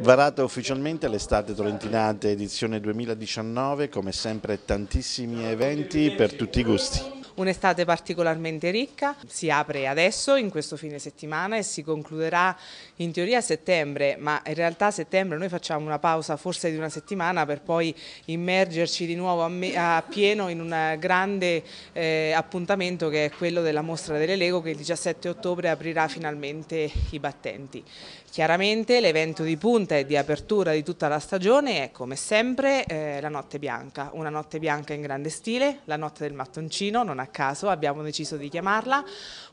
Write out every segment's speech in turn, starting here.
Varata ufficialmente l'estate trentinante edizione 2019, come sempre tantissimi eventi per tutti i gusti un'estate particolarmente ricca, si apre adesso in questo fine settimana e si concluderà in teoria a settembre, ma in realtà a settembre noi facciamo una pausa forse di una settimana per poi immergerci di nuovo a, me, a pieno in un grande eh, appuntamento che è quello della mostra delle Lego che il 17 ottobre aprirà finalmente i battenti. Chiaramente l'evento di punta e di apertura di tutta la stagione è come sempre eh, la notte bianca, una notte bianca in grande stile, la notte del mattoncino, non a a caso abbiamo deciso di chiamarla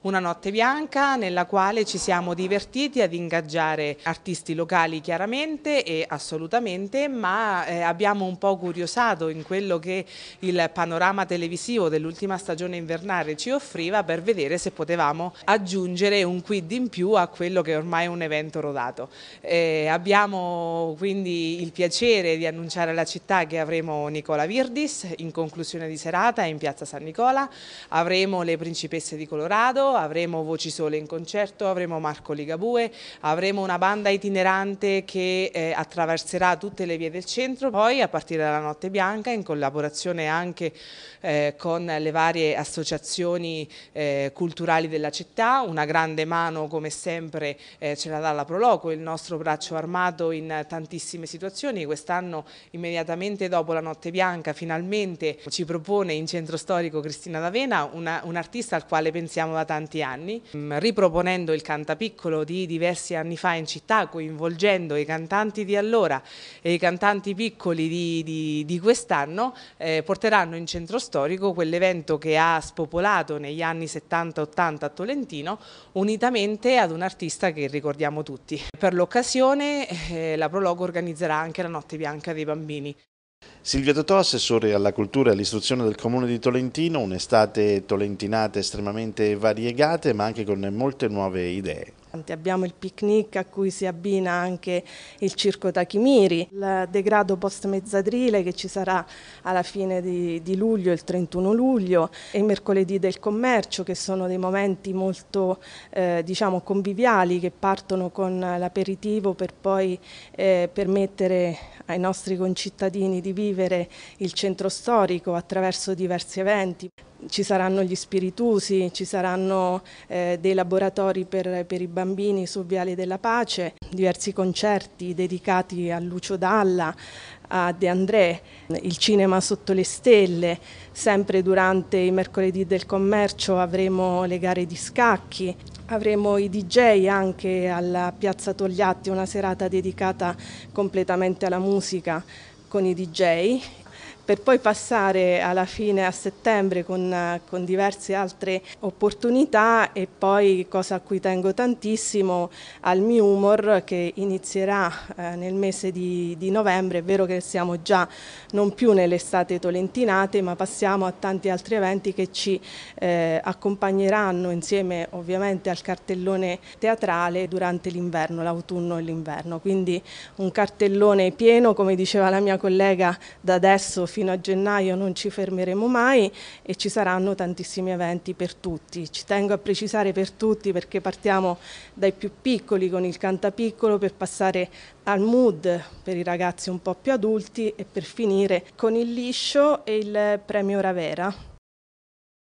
Una notte bianca nella quale ci siamo divertiti ad ingaggiare artisti locali chiaramente e assolutamente ma eh, abbiamo un po' curiosato in quello che il panorama televisivo dell'ultima stagione invernale ci offriva per vedere se potevamo aggiungere un quid in più a quello che ormai è un evento rodato. Eh, abbiamo quindi il piacere di annunciare alla città che avremo Nicola Virdis in conclusione di serata in piazza San Nicola, avremo le principesse di Colorado, avremo Voci Sole in concerto, avremo Marco Ligabue, avremo una banda itinerante che eh, attraverserà tutte le vie del centro, poi a partire dalla Notte Bianca in collaborazione anche eh, con le varie associazioni eh, culturali della città, una grande mano come sempre eh, ce la dà la Proloco, il nostro braccio armato in tantissime situazioni, quest'anno immediatamente dopo la Notte Bianca finalmente ci propone in centro storico Cristina D'Avena Ravena, una, un artista al quale pensiamo da tanti anni, mm, riproponendo il cantapiccolo di diversi anni fa in città, coinvolgendo i cantanti di allora e i cantanti piccoli di, di, di quest'anno, eh, porteranno in centro storico quell'evento che ha spopolato negli anni 70-80 a Tolentino, unitamente ad un artista che ricordiamo tutti. Per l'occasione eh, la Prologo organizzerà anche la Notte Bianca dei Bambini. Silvia Totò, assessore alla cultura e all'istruzione del comune di Tolentino, un'estate tolentinata estremamente variegate ma anche con molte nuove idee. Abbiamo il picnic a cui si abbina anche il circo Tachimiri, il degrado post mezzadrile che ci sarà alla fine di, di luglio, il 31 luglio, e i mercoledì del commercio che sono dei momenti molto eh, diciamo conviviali che partono con l'aperitivo per poi eh, permettere ai nostri concittadini di vivere il centro storico attraverso diversi eventi ci saranno gli spiritusi, ci saranno eh, dei laboratori per, per, i bambini su Viale della Pace, diversi concerti dedicati a Lucio Dalla, a De André, il cinema sotto le stelle, sempre durante i mercoledì del commercio avremo le gare di scacchi, avremo i DJ anche alla Piazza Togliatti, una serata dedicata completamente alla musica con i DJ per poi passare alla fine a settembre con, con diverse altre opportunità e poi, cosa a cui tengo tantissimo, al mio humor che inizierà eh, nel mese di, di novembre. È vero che siamo già non più nell'estate tolentinate, ma passiamo a tanti altri eventi che ci eh, accompagneranno insieme ovviamente al cartellone teatrale durante l'inverno, l'autunno e l'inverno. Quindi un cartellone pieno, come diceva la mia collega, da adesso fino a gennaio non ci fermeremo mai e ci saranno tantissimi eventi per tutti. Ci tengo a precisare per tutti perché partiamo dai più piccoli con il cantapiccolo per passare al mood per i ragazzi un po' più adulti e per finire con il liscio e il premio Ravera